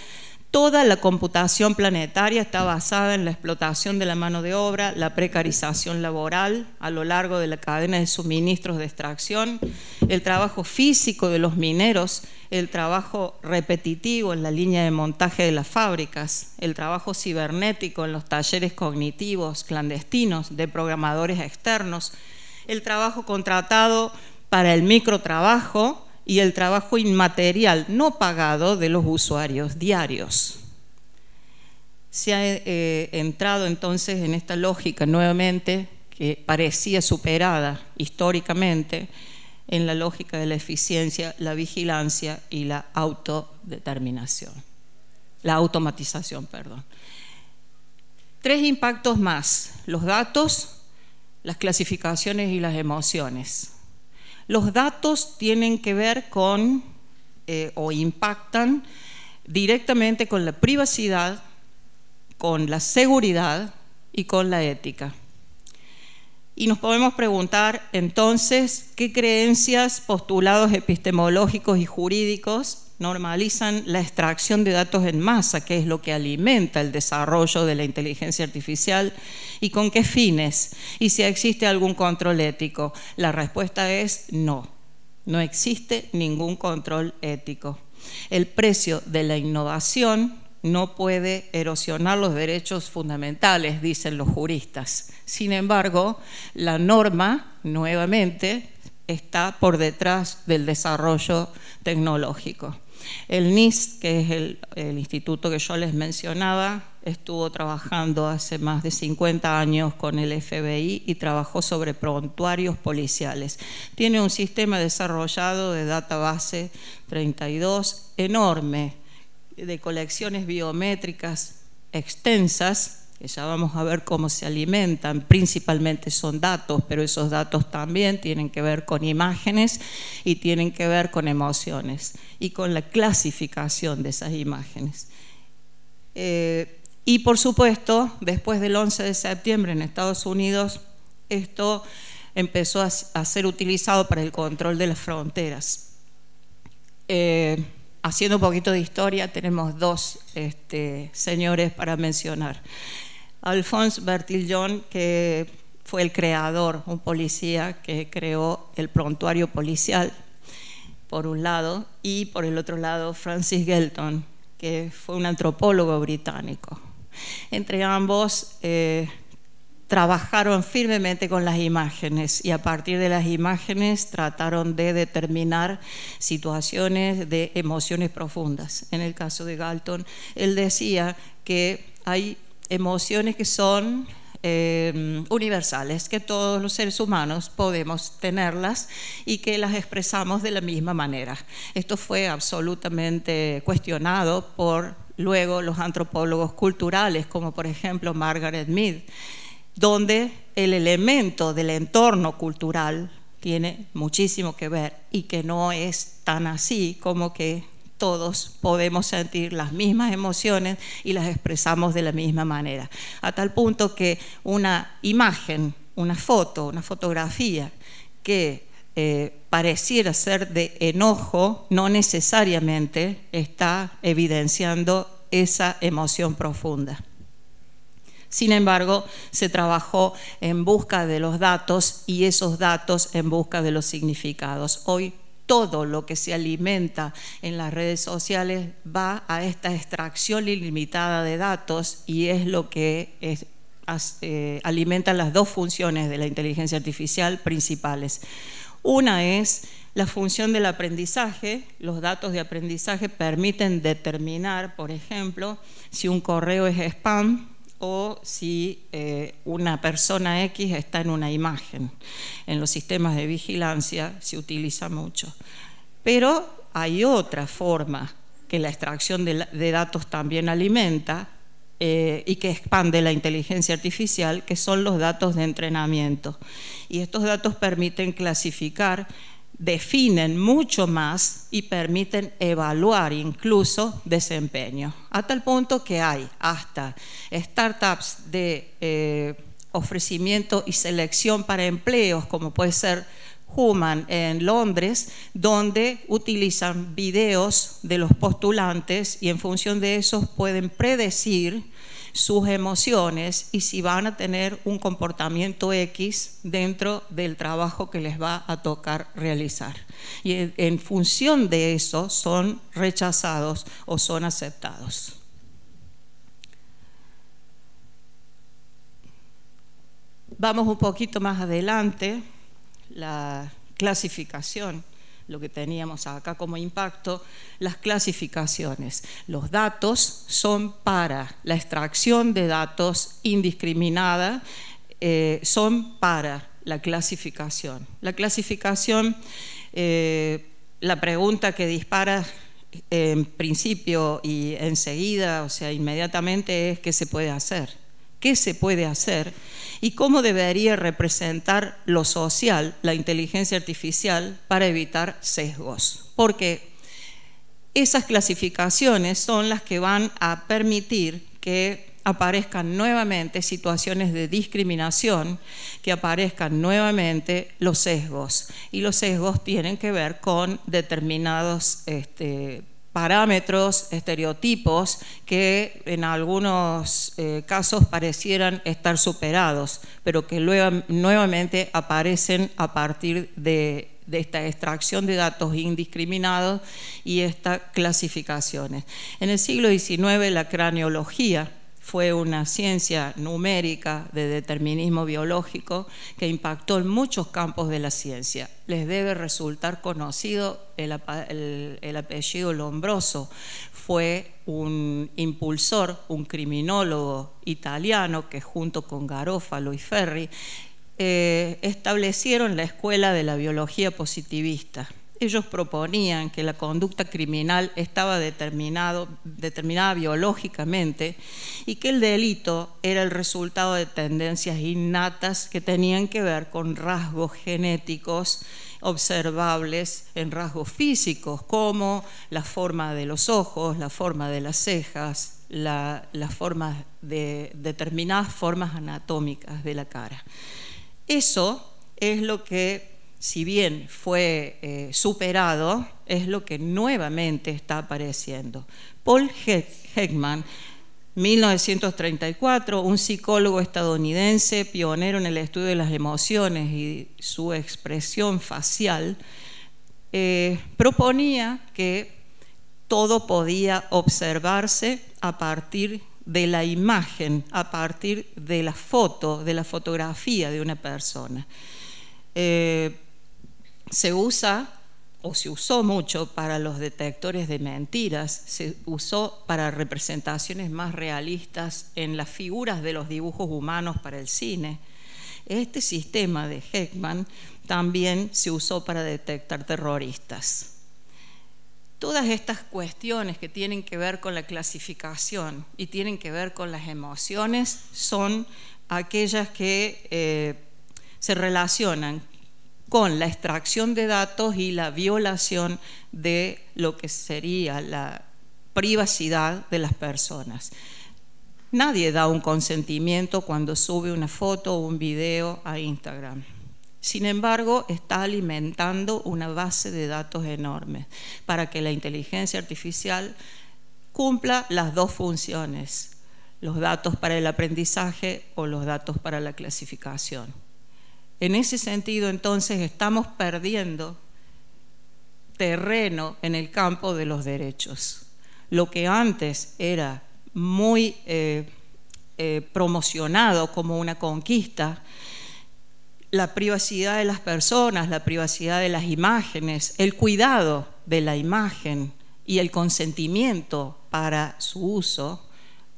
Toda la computación planetaria está basada en la explotación de la mano de obra, la precarización laboral a lo largo de la cadena de suministros de extracción, el trabajo físico de los mineros, el trabajo repetitivo en la línea de montaje de las fábricas, el trabajo cibernético en los talleres cognitivos clandestinos de programadores externos, el trabajo contratado para el microtrabajo y el trabajo inmaterial no pagado de los usuarios diarios. Se ha eh, entrado entonces en esta lógica nuevamente que parecía superada históricamente en la lógica de la eficiencia, la vigilancia y la autodeterminación, la automatización, perdón. Tres impactos más, los datos, las clasificaciones y las emociones. Los datos tienen que ver con eh, o impactan directamente con la privacidad, con la seguridad y con la ética. Y nos podemos preguntar entonces qué creencias, postulados epistemológicos y jurídicos normalizan la extracción de datos en masa, que es lo que alimenta el desarrollo de la inteligencia artificial, y con qué fines, y si existe algún control ético. La respuesta es no, no existe ningún control ético. El precio de la innovación no puede erosionar los derechos fundamentales, dicen los juristas. Sin embargo, la norma, nuevamente, está por detrás del desarrollo tecnológico. El NIST, que es el, el, instituto que yo les mencionaba, estuvo trabajando hace más de 50 años con el FBI y trabajó sobre prontuarios policiales. Tiene un sistema desarrollado de database 32 enorme, de colecciones biométricas extensas, que ya vamos a ver cómo se alimentan, principalmente son datos, pero esos datos también tienen que ver con imágenes y tienen que ver con emociones y con la clasificación de esas imágenes. Eh, y por supuesto, después del 11 de septiembre en Estados Unidos, esto empezó a, ser utilizado para el control de las fronteras. Eh, haciendo un poquito de historia, tenemos dos este, señores para mencionar. Alphonse Bertillon, que fue el creador, un policía que creó el prontuario policial, por un lado, y por el otro lado Francis Gelton, que fue un antropólogo británico. Entre ambos eh, trabajaron firmemente con las imágenes y a partir de las imágenes trataron de determinar situaciones de emociones profundas. En el caso de Galton, él decía que hay emociones que son eh, universales, que todos los seres humanos podemos tenerlas y que las expresamos de la misma manera. Esto fue absolutamente cuestionado por luego los antropólogos culturales, como por ejemplo Margaret Mead donde el elemento del entorno cultural tiene muchísimo que ver y que no es tan así como que todos podemos sentir las mismas emociones y las expresamos de la misma manera. A tal punto que una imagen, una foto, una fotografía que eh, pareciera ser de enojo, no necesariamente está evidenciando esa emoción profunda. Sin embargo, se trabajó en busca de los datos y esos datos en busca de los significados. Hoy todo lo que se alimenta en las redes sociales va a esta extracción ilimitada de datos y es lo que eh, alimenta las dos funciones de la inteligencia artificial principales. Una es la función del aprendizaje, los datos de aprendizaje permiten determinar, por ejemplo, si un correo es spam o si eh, una persona X está en una imagen. En los sistemas de vigilancia se utiliza mucho. Pero hay otra forma que la extracción de, datos también alimenta eh, y que expande la inteligencia artificial, que son los datos de entrenamiento. Y estos datos permiten clasificar definen mucho más y permiten evaluar incluso desempeño, a tal punto que hay hasta startups de eh, ofrecimiento y selección para empleos, como puede ser Human en Londres, donde utilizan videos de los postulantes y en función de esos pueden predecir sus emociones y si van a tener un comportamiento X dentro del trabajo que les va a tocar realizar. Y en, función de eso son rechazados o son aceptados. Vamos un poquito más adelante, la clasificación lo que teníamos acá como impacto, las clasificaciones. Los datos son para la extracción de datos indiscriminada, eh, son para la clasificación. La clasificación, eh, la pregunta que dispara en principio y enseguida, o sea, inmediatamente es qué se puede hacer qué se puede hacer y cómo debería representar lo social, la inteligencia artificial, para evitar sesgos. Porque esas clasificaciones son las que van a permitir que aparezcan nuevamente situaciones de discriminación, que aparezcan nuevamente los sesgos. Y los sesgos tienen que ver con determinados este, parámetros, estereotipos que en algunos eh, casos parecieran estar superados, pero que luego, nuevamente aparecen a partir de, de esta extracción de datos indiscriminados y estas clasificaciones. En el siglo XIX la craniología fue una ciencia numérica de determinismo biológico que impactó en muchos campos de la ciencia. Les debe resultar conocido el, apellido Lombroso. Fue un impulsor, un criminólogo italiano que junto con Garofalo y Ferri eh, establecieron la escuela de la biología positivista ellos proponían que la conducta criminal estaba determinado, determinada biológicamente y que el delito era el resultado de tendencias innatas que tenían que ver con rasgos genéticos observables en rasgos físicos, como la forma de los ojos, la forma de las cejas, las de determinadas formas anatómicas de la cara. Eso es lo que si bien fue eh, superado, es lo que nuevamente está apareciendo. Paul Heckman, 1934, un psicólogo estadounidense pionero en el estudio de las emociones y su expresión facial, eh, proponía que todo podía observarse a partir de la imagen, a partir de la foto, de la fotografía de una persona. Eh, se usa o se usó mucho para los detectores de mentiras, se usó para representaciones más realistas en las figuras de los dibujos humanos para el cine. Este sistema de Heckman también se usó para detectar terroristas. Todas estas cuestiones que tienen que ver con la clasificación y tienen que ver con las emociones son aquellas que eh, se relacionan con la extracción de datos y la violación de lo que sería la privacidad de las personas. Nadie da un consentimiento cuando sube una foto o un video a Instagram. Sin embargo, está alimentando una base de datos enorme para que la inteligencia artificial cumpla las dos funciones, los datos para el aprendizaje o los datos para la clasificación. En ese sentido, entonces, estamos perdiendo terreno en el campo de los derechos. Lo que antes era muy eh, eh, promocionado como una conquista, la privacidad de las personas, la privacidad de las imágenes, el cuidado de la imagen y el consentimiento para su uso,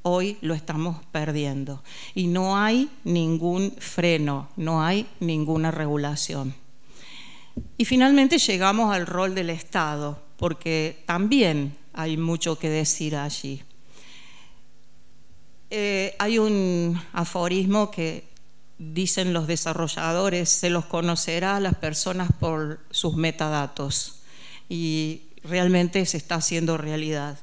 hoy lo estamos perdiendo. Y no hay ningún freno, no hay ninguna regulación. Y finalmente llegamos al rol del Estado, porque también hay mucho que decir allí. Eh, hay un aforismo que dicen los desarrolladores, se los conocerá a las personas por sus metadatos. Y realmente se está haciendo realidad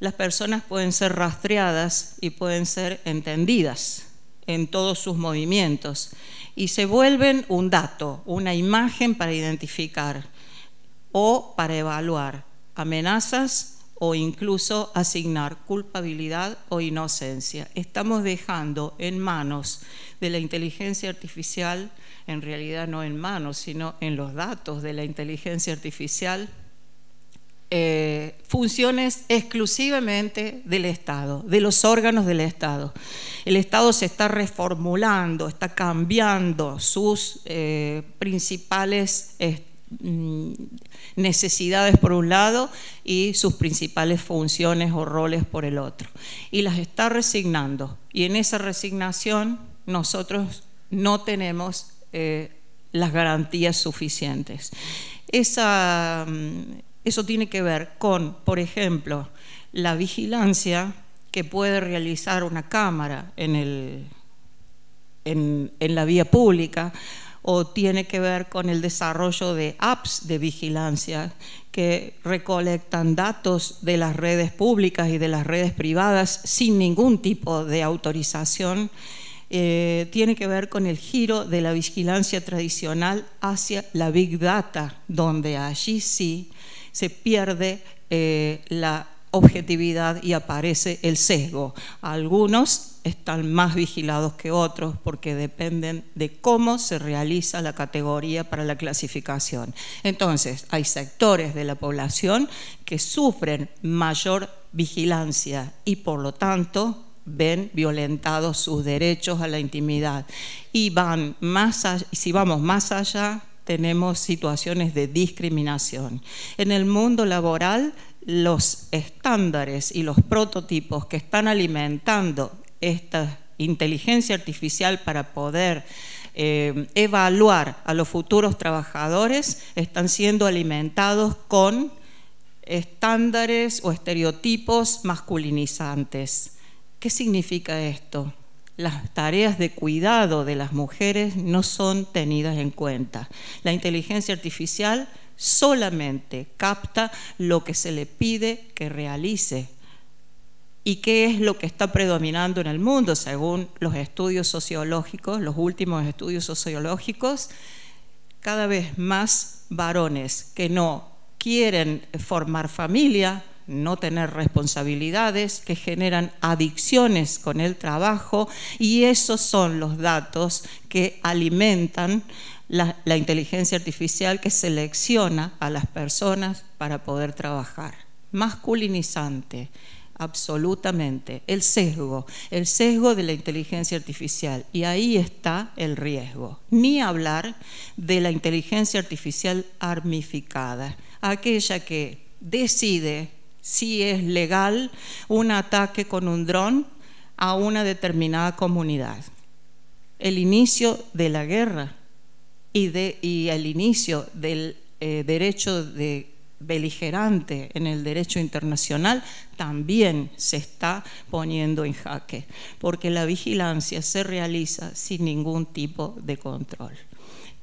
las personas pueden ser rastreadas y pueden ser entendidas en todos sus movimientos y se vuelven un dato, una imagen para identificar o para evaluar amenazas o incluso asignar culpabilidad o inocencia. Estamos dejando en manos de la inteligencia artificial, en realidad no en manos, sino en los datos de la inteligencia artificial, eh, funciones exclusivamente del Estado, de los órganos del Estado. El Estado se está reformulando, está cambiando sus eh, principales eh, mm, necesidades por un lado y sus principales funciones o roles por el otro. Y las está resignando. Y en esa resignación nosotros no tenemos las garantías suficientes. Esa mm, eso tiene que ver con, por ejemplo, la vigilancia que puede realizar una cámara en, la vía pública o tiene que ver con el desarrollo de apps de vigilancia que recolectan datos de las redes públicas y de las redes privadas sin ningún tipo de autorización, eh, tiene que ver con el giro de la vigilancia tradicional hacia la big data, donde allí sí se pierde eh, la objetividad y aparece el sesgo. Algunos están más vigilados que otros porque dependen de cómo se realiza la categoría para la clasificación. Entonces, hay sectores de la población que sufren mayor vigilancia y por lo tanto ven violentados sus derechos a la intimidad y van más si vamos más allá tenemos situaciones de discriminación. En el mundo laboral, los estándares y los prototipos que están alimentando esta inteligencia artificial para poder eh, evaluar a los futuros trabajadores están siendo alimentados con estándares o estereotipos masculinizantes. ¿Qué significa esto? las tareas de cuidado de las mujeres no son tenidas en cuenta. La inteligencia artificial solamente capta lo que se le pide que realice y qué es lo que está predominando en el mundo según los estudios sociológicos, los últimos estudios sociológicos, cada vez más varones que no quieren formar familia, no tener responsabilidades, que generan adicciones con el trabajo y esos son los datos que alimentan la, inteligencia artificial que selecciona a las personas para poder trabajar. Masculinizante, absolutamente. El sesgo, el sesgo de la inteligencia artificial. Y ahí está el riesgo. Ni hablar de la inteligencia artificial armificada, aquella que decide si es legal un ataque con un dron a una determinada comunidad. El inicio de la guerra y, el inicio del eh, derecho de beligerante en el derecho internacional también se está poniendo en jaque, porque la vigilancia se realiza sin ningún tipo de control.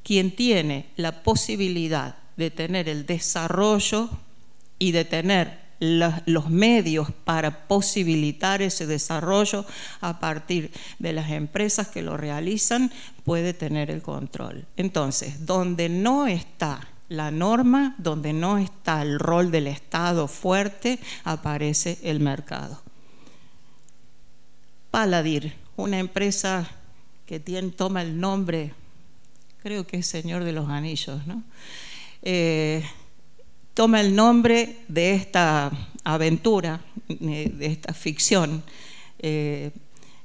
Quien tiene la posibilidad de tener el desarrollo y de tener los medios para posibilitar ese desarrollo a partir de las empresas que lo realizan, puede tener el control. Entonces, donde no está la norma, donde no está el rol del Estado fuerte, aparece el mercado. Paladir, una empresa que tiene, toma el nombre, creo que es Señor de los Anillos, ¿no? Eh, toma el nombre de esta aventura, eh, de esta ficción. Eh,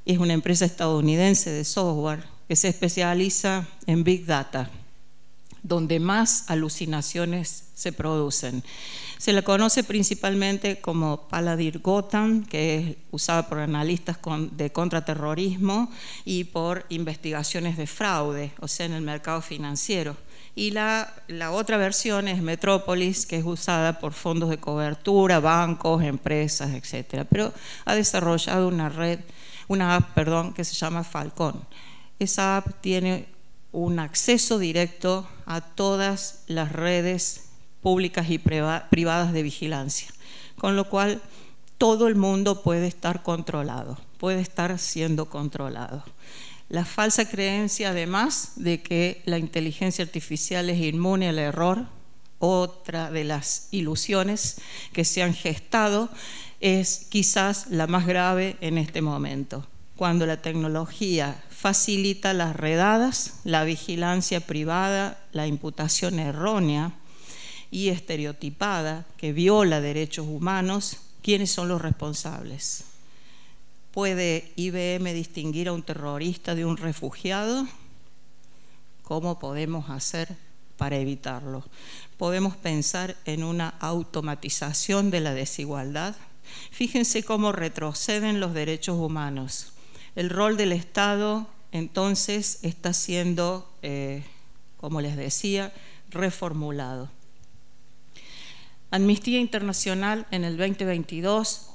es una empresa estadounidense de software que se especializa en Big Data, donde más alucinaciones se producen. Se la conoce principalmente como Paladir Gotham, que es usada por analistas de contraterrorismo y por investigaciones de fraude, o sea, en el mercado financiero y la, otra versión es Metrópolis, que es usada por fondos de cobertura, bancos, empresas, etc. Pero ha desarrollado una red, una app, perdón, que se llama Falcón. Esa app tiene un acceso directo a todas las redes públicas y privadas de vigilancia, con lo cual todo el mundo puede estar controlado, puede estar siendo controlado la falsa creencia además de que la inteligencia artificial es inmune al error, otra de las ilusiones que se han gestado, es quizás la más grave en este momento, cuando la tecnología facilita las redadas, la vigilancia privada, la imputación errónea y estereotipada que viola derechos humanos, ¿quiénes son los responsables? ¿Puede IBM distinguir a un terrorista de un refugiado? ¿Cómo podemos hacer para evitarlo? ¿Podemos pensar en una automatización de la desigualdad? Fíjense cómo retroceden los derechos humanos. El rol del Estado entonces está siendo, eh, como les decía, reformulado. Amnistía Internacional en el 2022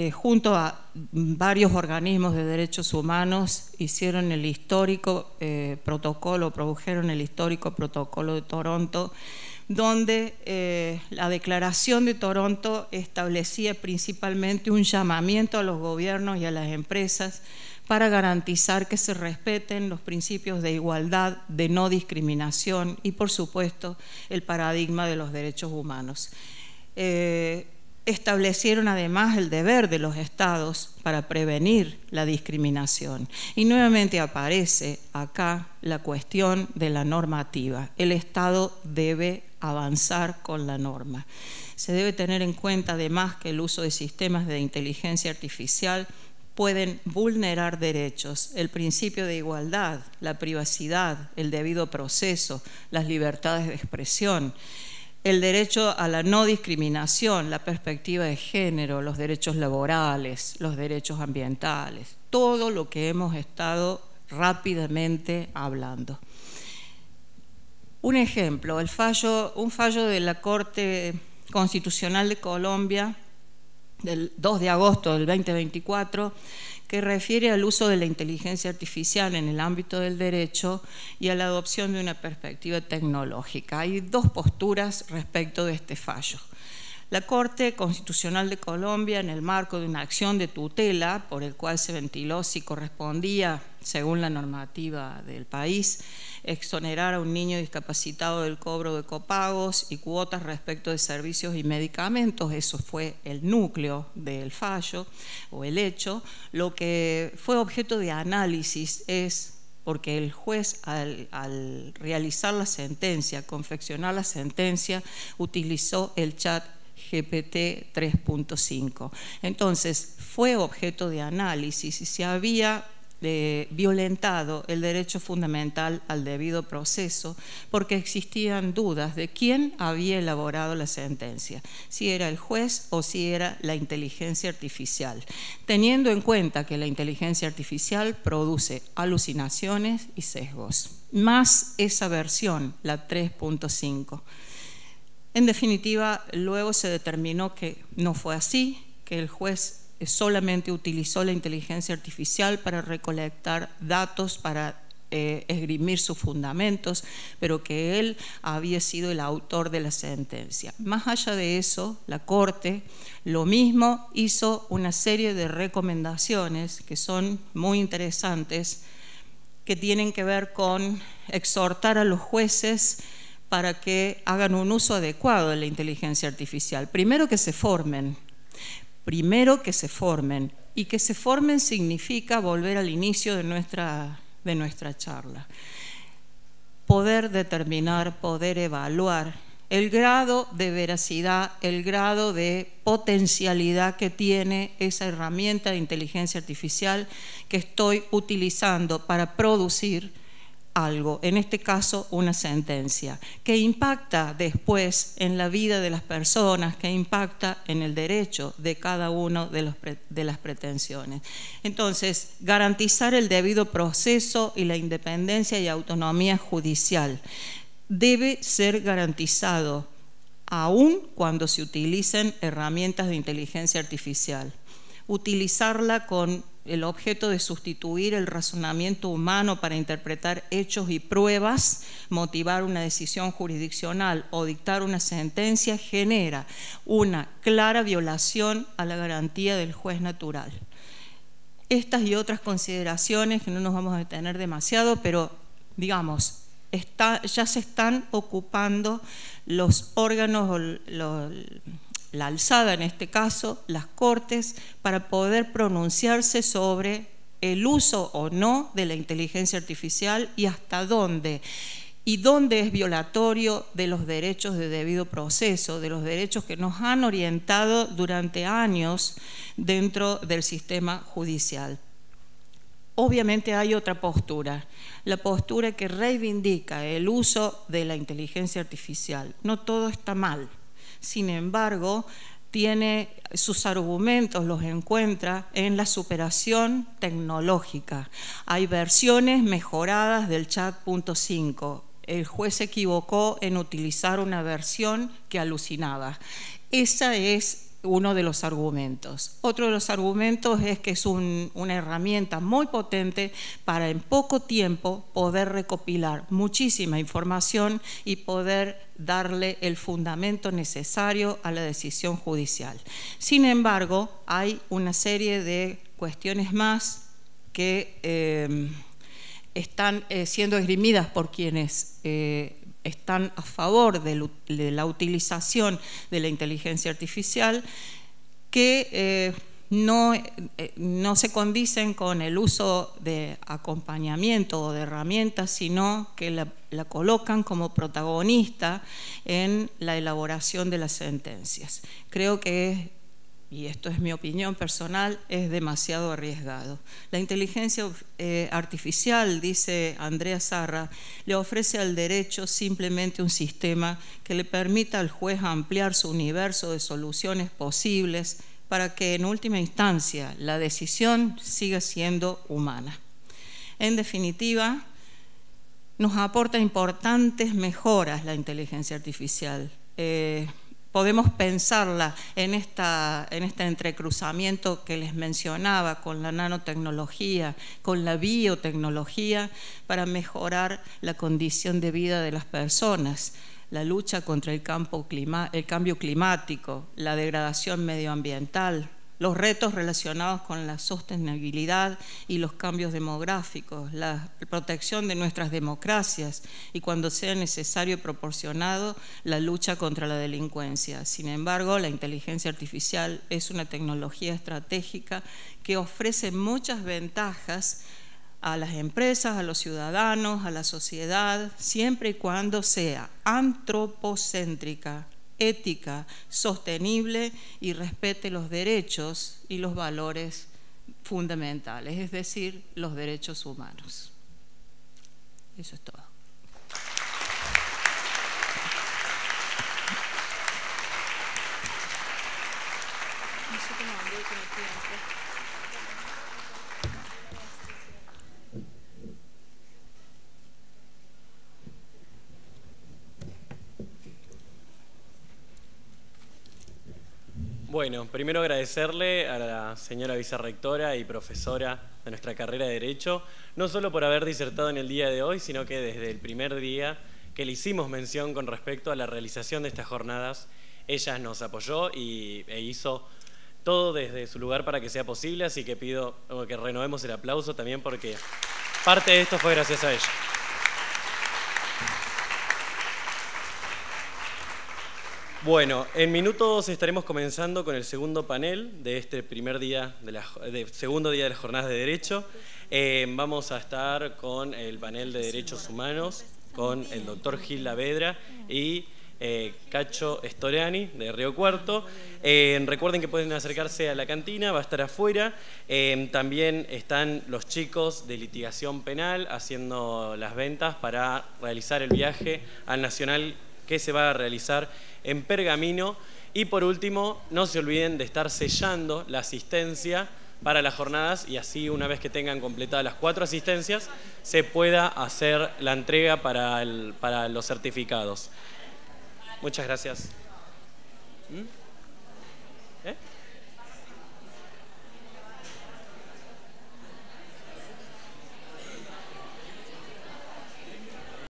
eh, junto a varios organismos de derechos humanos, hicieron el histórico eh, protocolo, produjeron el histórico protocolo de Toronto, donde eh, la declaración de Toronto establecía principalmente un llamamiento a los gobiernos y a las empresas para garantizar que se respeten los principios de igualdad, de no discriminación y, por supuesto, el paradigma de los derechos humanos establecieron además el deber de los estados para prevenir la discriminación. Y nuevamente aparece acá la cuestión de la normativa. El estado debe avanzar con la norma. Se debe tener en cuenta además que el uso de sistemas de inteligencia artificial pueden vulnerar derechos, el principio de igualdad, la privacidad, el debido proceso, las libertades de expresión el derecho a la no discriminación, la perspectiva de género, los derechos laborales, los derechos ambientales, todo lo que hemos estado rápidamente hablando. Un ejemplo, un fallo de la Corte Constitucional de Colombia del 2 de agosto del 2024 que refiere al uso de la inteligencia artificial en el ámbito del derecho y a la adopción de una perspectiva tecnológica. Hay dos posturas respecto de este fallo. La Corte Constitucional de Colombia, en el marco de una acción de tutela por el cual se ventiló si correspondía, según la normativa del país, exonerar a un niño discapacitado del cobro de copagos y cuotas respecto de servicios y medicamentos, eso fue el núcleo del fallo o el hecho, lo que fue objeto de análisis es porque el juez al, al realizar la sentencia, confeccionar la sentencia, utilizó el chat GPT 3.5. Entonces, fue objeto de análisis y se había eh, violentado el derecho fundamental al debido proceso porque existían dudas de quién había elaborado la sentencia, si era el juez o si era la inteligencia artificial, teniendo en cuenta que la inteligencia artificial produce alucinaciones y sesgos, más esa versión, la 3.5 en definitiva, luego se determinó que no fue así, que el juez solamente utilizó la inteligencia artificial para recolectar datos, para eh, esgrimir sus fundamentos, pero que él había sido el autor de la sentencia. Más allá de eso, la Corte lo mismo hizo una serie de recomendaciones que son muy interesantes, que tienen que ver con exhortar a los jueces para que hagan un uso adecuado de la inteligencia artificial. Primero que se formen, primero que se formen, y que se formen significa volver al inicio de nuestra, de nuestra charla. Poder determinar, poder evaluar el grado de veracidad, el grado de potencialidad que tiene esa herramienta de inteligencia artificial que estoy utilizando para producir algo, en este caso una sentencia, que impacta después en la vida de las personas, que impacta en el derecho de cada uno de, los de las pretensiones. Entonces, garantizar el debido proceso y la independencia y autonomía judicial debe ser garantizado aún cuando se utilicen herramientas de inteligencia artificial utilizarla con el objeto de sustituir el razonamiento humano para interpretar hechos y pruebas, motivar una decisión jurisdiccional o dictar una sentencia, genera una clara violación a la garantía del juez natural. Estas y otras consideraciones, que no nos vamos a detener demasiado, pero digamos, ya se están ocupando los órganos la alzada en este caso, las cortes, para poder pronunciarse sobre el uso o no de la inteligencia artificial y hasta dónde y dónde es violatorio de los derechos de debido proceso, de los derechos que nos han orientado durante años dentro del sistema judicial. Obviamente hay otra postura, la postura que reivindica el uso de la inteligencia artificial. No todo está mal, sin embargo, tiene sus argumentos, los encuentra en la superación tecnológica. Hay versiones mejoradas del chat.5. El juez se equivocó en utilizar una versión que alucinaba. Esa es uno de los argumentos. Otro de los argumentos es que es una herramienta muy potente para en poco tiempo poder recopilar muchísima información y poder darle el fundamento necesario a la decisión judicial. Sin embargo, hay una serie de cuestiones más que eh, están eh, siendo esgrimidas por quienes eh, están a favor de, la utilización de la inteligencia artificial que eh, no, eh, no, se condicen con el uso de acompañamiento o de herramientas, sino que la, colocan como protagonista en la elaboración de las sentencias. Creo que es y esto es mi opinión personal, es demasiado arriesgado. La inteligencia eh, artificial, dice Andrea Sarra, le ofrece al derecho simplemente un sistema que le permita al juez ampliar su universo de soluciones posibles para que en última instancia la decisión siga siendo humana. En definitiva, nos aporta importantes mejoras la inteligencia artificial. Eh, podemos pensarla en, esta, en este entrecruzamiento que les mencionaba con la nanotecnología, con la biotecnología, para mejorar la condición de vida de las personas, la lucha contra el, campo el cambio climático, la degradación medioambiental, los retos relacionados con la sostenibilidad y los cambios demográficos, la protección de nuestras democracias y, cuando sea necesario y proporcionado, la lucha contra la delincuencia. Sin embargo, la inteligencia artificial es una tecnología estratégica que ofrece muchas ventajas a las empresas, a los ciudadanos, a la sociedad, siempre y cuando sea antropocéntrica, ética, sostenible y respete los derechos y los valores fundamentales, es decir, los derechos humanos. Eso es todo. Bueno, primero agradecerle a la señora vicerrectora y profesora de nuestra carrera de Derecho, no solo por haber disertado en el día de hoy, sino que desde el primer día que le hicimos mención con respecto a la realización de estas jornadas, ella nos apoyó y, e hizo todo desde su lugar para que sea posible, así que pido que renovemos el aplauso también porque parte de esto fue gracias a ella. Bueno, en minutos estaremos comenzando con el segundo panel de este primer día, de la, segundo día de las jornadas de derecho. Eh, vamos a estar con el panel de derechos humanos, con el doctor Gil Lavedra y eh, Cacho Storeani de Río Cuarto. Eh, recuerden que pueden acercarse a la cantina, va a estar afuera. también están los chicos de litigación penal haciendo las ventas para realizar el viaje al Nacional que se va a realizar en pergamino. Y por último, no se olviden de estar sellando la asistencia para las jornadas y así una vez que tengan completadas las cuatro asistencias se pueda hacer la entrega para, los certificados. Muchas gracias. ¿Mm?